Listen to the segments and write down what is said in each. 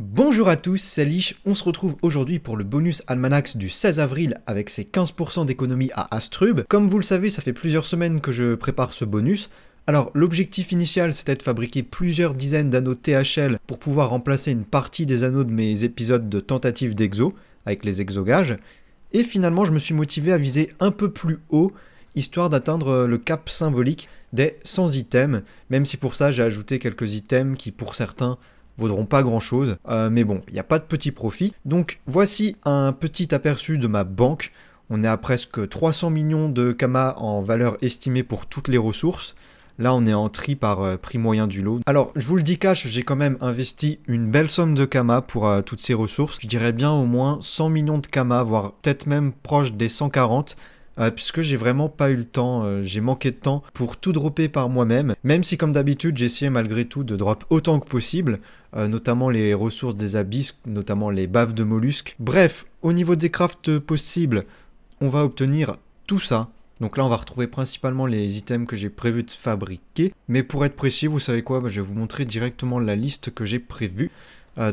Bonjour à tous, c'est Lich, on se retrouve aujourd'hui pour le bonus Almanax du 16 avril avec ses 15% d'économie à Astrub. Comme vous le savez, ça fait plusieurs semaines que je prépare ce bonus. Alors l'objectif initial c'était de fabriquer plusieurs dizaines d'anneaux THL pour pouvoir remplacer une partie des anneaux de mes épisodes de tentative d'exo avec les exogages. Et finalement je me suis motivé à viser un peu plus haut histoire d'atteindre le cap symbolique des 100 items, même si pour ça j'ai ajouté quelques items qui pour certains vaudront pas grand chose. Euh, mais bon, il n'y a pas de petit profit. Donc voici un petit aperçu de ma banque. On est à presque 300 millions de Kama en valeur estimée pour toutes les ressources. Là, on est en tri par euh, prix moyen du lot. Alors, je vous le dis cash, j'ai quand même investi une belle somme de Kama pour euh, toutes ces ressources. Je dirais bien au moins 100 millions de Kama, voire peut-être même proche des 140 euh, puisque j'ai vraiment pas eu le temps, euh, j'ai manqué de temps pour tout dropper par moi-même, même si comme d'habitude j'ai essayé malgré tout de drop autant que possible, euh, notamment les ressources des abysses, notamment les baves de mollusques. Bref, au niveau des crafts possibles, on va obtenir tout ça. Donc là, on va retrouver principalement les items que j'ai prévu de fabriquer. Mais pour être précis, vous savez quoi bah, Je vais vous montrer directement la liste que j'ai prévue.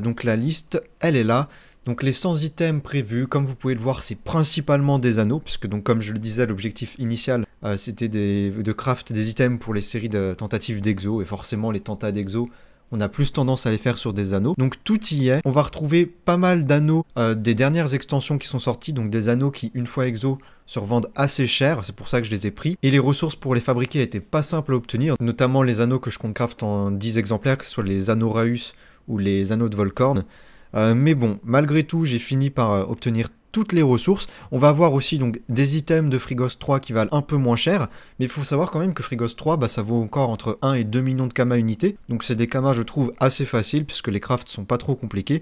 donc la liste, elle est là. Donc les 100 items prévus, comme vous pouvez le voir, c'est principalement des anneaux, puisque donc comme je le disais, l'objectif initial euh, c'était de craft des items pour les séries de tentatives d'exo, et forcément les tentats d'exo, on a plus tendance à les faire sur des anneaux. Donc tout y est, on va retrouver pas mal d'anneaux euh, des dernières extensions qui sont sorties, donc des anneaux qui une fois exo se revendent assez cher, c'est pour ça que je les ai pris. Et les ressources pour les fabriquer étaient pas simples à obtenir, notamment les anneaux que je compte craft en 10 exemplaires, que ce soit les anneaux Raus ou les anneaux de Volcorn. Euh, mais bon, malgré tout, j'ai fini par euh, obtenir toutes les ressources. On va avoir aussi donc des items de Frigos 3 qui valent un peu moins cher, mais il faut savoir quand même que Frigos 3, bah, ça vaut encore entre 1 et 2 millions de Kama unités, donc c'est des Kama je trouve assez faciles puisque les crafts sont pas trop compliqués.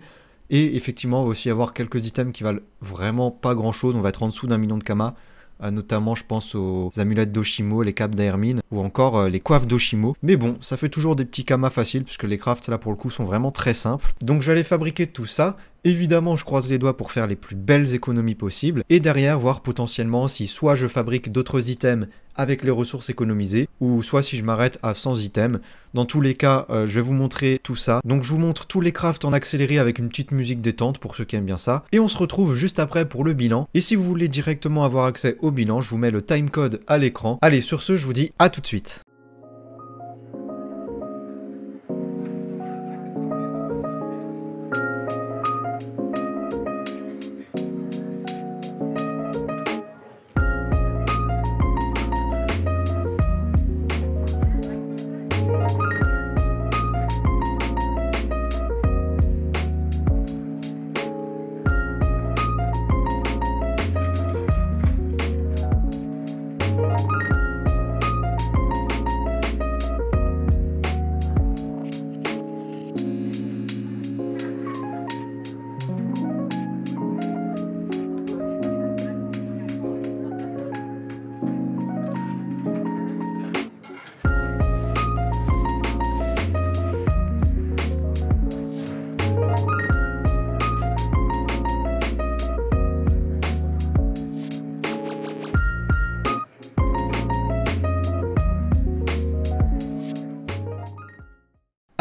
Et effectivement, on va aussi avoir quelques items qui valent vraiment pas grand chose, on va être en dessous d'un million de Kama, euh, notamment je pense aux amulettes d'Oshimo, les capes d'Hermine ou encore euh, les coiffes d'Oshimo. Mais bon, ça fait toujours des petits kamas faciles puisque les crafts là pour le coup sont vraiment très simples. Donc je vais aller fabriquer tout ça Évidemment, je croise les doigts pour faire les plus belles économies possibles, et derrière voir potentiellement si soit je fabrique d'autres items avec les ressources économisées, ou soit si je m'arrête à 100 items. Dans tous les cas, euh, je vais vous montrer tout ça. Donc je vous montre tous les crafts en accéléré avec une petite musique détente pour ceux qui aiment bien ça. Et on se retrouve juste après pour le bilan. Et si vous voulez directement avoir accès au bilan, je vous mets le timecode à l'écran. Allez, sur ce, je vous dis à tout de suite.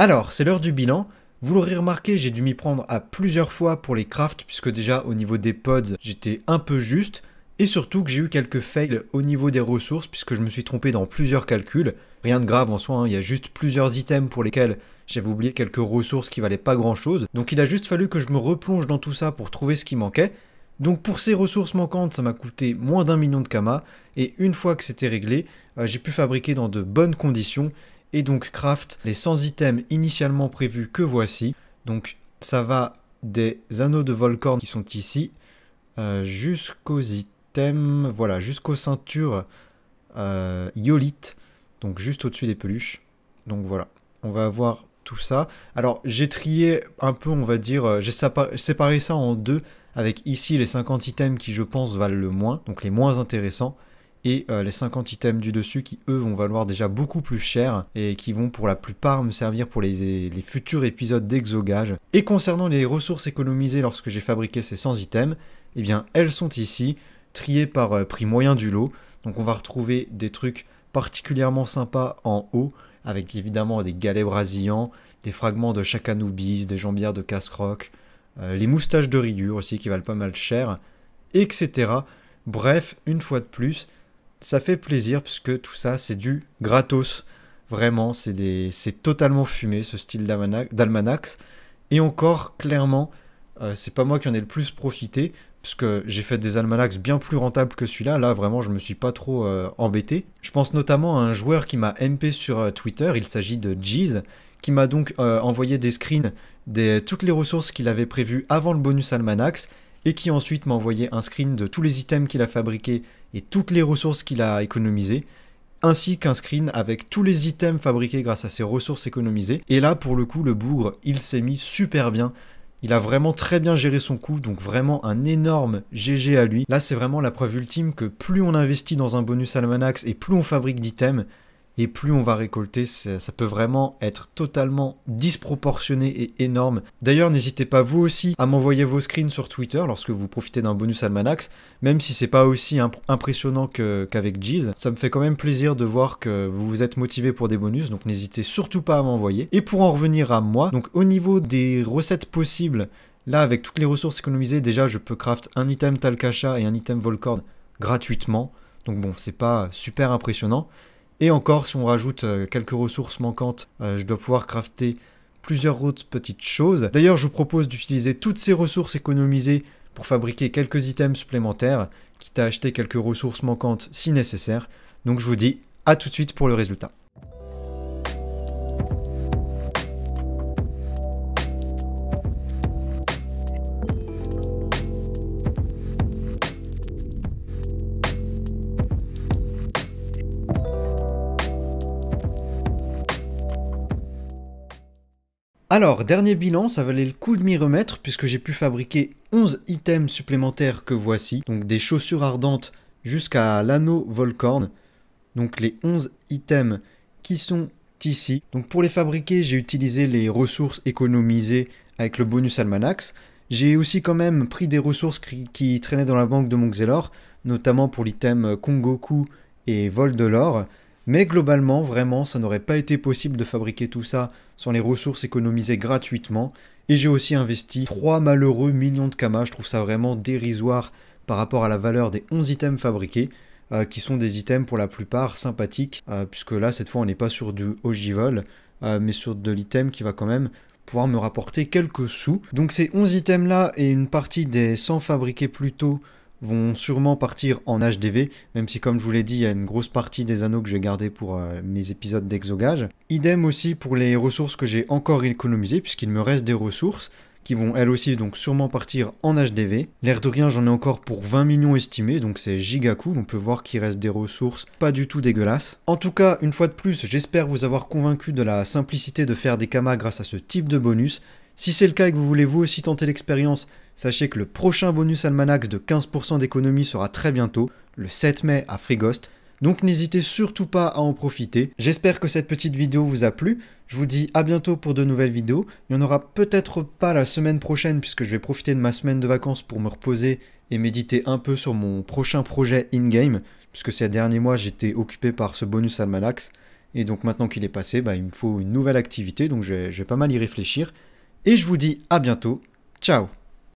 Alors, c'est l'heure du bilan. Vous l'aurez remarqué, j'ai dû m'y prendre à plusieurs fois pour les crafts, puisque déjà au niveau des pods, j'étais un peu juste, et surtout que j'ai eu quelques fails au niveau des ressources, puisque je me suis trompé dans plusieurs calculs. Rien de grave en soi, hein. il y a juste plusieurs items pour lesquels j'avais oublié quelques ressources qui valaient pas grand chose, donc il a juste fallu que je me replonge dans tout ça pour trouver ce qui manquait. Donc pour ces ressources manquantes, ça m'a coûté moins d'un million de kamas, et une fois que c'était réglé, euh, j'ai pu fabriquer dans de bonnes conditions, et donc craft les 100 items initialement prévus que voici. Donc ça va des anneaux de Volcorn qui sont ici euh, jusqu'aux items, voilà, jusqu'aux ceintures euh, donc juste au-dessus des peluches. Donc voilà, on va avoir tout ça. Alors j'ai trié un peu, on va dire, euh, j'ai séparé ça en deux avec ici les 50 items qui je pense valent le moins, donc les moins intéressants, et euh, les 50 items du dessus qui eux vont valoir déjà beaucoup plus cher et qui vont pour la plupart me servir pour les, futurs épisodes d'exogage. Et concernant les ressources économisées lorsque j'ai fabriqué ces 100 items, eh bien elles sont ici, triées par euh, prix moyen du lot. Donc on va retrouver des trucs particulièrement sympas en haut, avec évidemment des galets brasillants, des fragments de Chakanoubis, des jambières de casse-croc, euh, les moustaches de rigueur aussi qui valent pas mal cher, etc. Bref, une fois de plus, ça fait plaisir puisque tout ça c'est du gratos. Vraiment, c'est totalement fumé ce style d'almanax. Et encore, clairement, euh, c'est pas moi qui en ai le plus profité, puisque j'ai fait des almanax bien plus rentables que celui-là. Là, vraiment, je me suis pas trop euh, embêté. Je pense notamment à un joueur qui m'a MP sur euh, Twitter, il s'agit de Jeez, qui m'a donc envoyé des screens de toutes les ressources qu'il avait prévues avant le bonus almanax et qui ensuite m'a envoyé un screen de tous les items qu'il a fabriqués et toutes les ressources qu'il a économisées, ainsi qu'un screen avec tous les items fabriqués grâce à ses ressources économisées. Et là, pour le coup, le bougre, il s'est mis super bien. Il a vraiment très bien géré son coût, donc vraiment un énorme GG à lui. Là, c'est vraiment la preuve ultime que plus on investit dans un bonus Almanax et plus on fabrique d'items, et plus on va récolter, ça, peut vraiment être totalement disproportionné et énorme. D'ailleurs, n'hésitez pas vous aussi à m'envoyer vos screens sur Twitter lorsque vous profitez d'un bonus almanax, même si c'est pas aussi impressionnant qu'avec qu Ça me fait quand même plaisir de voir que vous vous êtes motivé pour des bonus, donc n'hésitez surtout pas à m'envoyer. Et pour en revenir à moi, donc au niveau des recettes possibles, là avec toutes les ressources économisées, déjà je peux craft un item Talcacha et un item Volcord gratuitement. Donc bon, c'est pas super impressionnant, et encore, si on rajoute euh, quelques ressources manquantes, euh, je dois pouvoir crafter plusieurs autres petites choses. D'ailleurs, je vous propose d'utiliser toutes ces ressources économisées pour fabriquer quelques items supplémentaires, quitte à acheter quelques ressources manquantes si nécessaire. Donc je vous dis à tout de suite pour le résultat. Alors, dernier bilan, ça valait le coup de m'y remettre puisque j'ai pu fabriquer 11 items supplémentaires que voici. Donc des chaussures ardentes jusqu'à l'anneau Volcorn. Donc les 11 items qui sont ici. Donc pour les fabriquer, j'ai utilisé les ressources économisées avec le bonus Almanax. J'ai aussi quand même pris des ressources qui, traînaient dans la banque de mon Xelor, notamment pour l'item Kongoku et Vol de l'Or. Mais globalement, vraiment, ça n'aurait pas été possible de fabriquer tout ça sans les ressources économisées gratuitement, et j'ai aussi investi 3 malheureux millions de kamas, je trouve ça vraiment dérisoire par rapport à la valeur des 11 items fabriqués, euh, qui sont des items pour la plupart sympathiques, euh, puisque là, cette fois, on n'est pas sur du ogivol, euh, mais sur de l'item qui va quand même pouvoir me rapporter quelques sous. Donc ces 11 items là et une partie des 100 fabriqués plus tôt vont sûrement partir en HDV, même si comme je vous l'ai dit, il y a une grosse partie des anneaux que j'ai vais pour euh, mes épisodes d'exogage. Idem aussi pour les ressources que j'ai encore économisées, puisqu'il me reste des ressources qui vont elles aussi donc sûrement partir en HDV. L'air de rien, j'en ai encore pour 20 millions estimés, donc c'est giga cool. On peut voir qu'il reste des ressources pas du tout dégueulasses. En tout cas, une fois de plus, j'espère vous avoir convaincu de la simplicité de faire des kamas grâce à ce type de bonus. Si c'est le cas et que vous voulez vous aussi tenter l'expérience, Sachez que le prochain bonus Almanax de 15% d'économie sera très bientôt, le 7 mai à Frigost, donc n'hésitez surtout pas à en profiter. J'espère que cette petite vidéo vous a plu. Je vous dis à bientôt pour de nouvelles vidéos. Il n'y en aura peut-être pas la semaine prochaine puisque je vais profiter de ma semaine de vacances pour me reposer et méditer un peu sur mon prochain projet in-game puisque ces derniers mois j'étais occupé par ce bonus almanax et donc maintenant qu'il est passé bah, il me faut une nouvelle activité donc je vais pas mal y réfléchir et je vous dis à bientôt. Ciao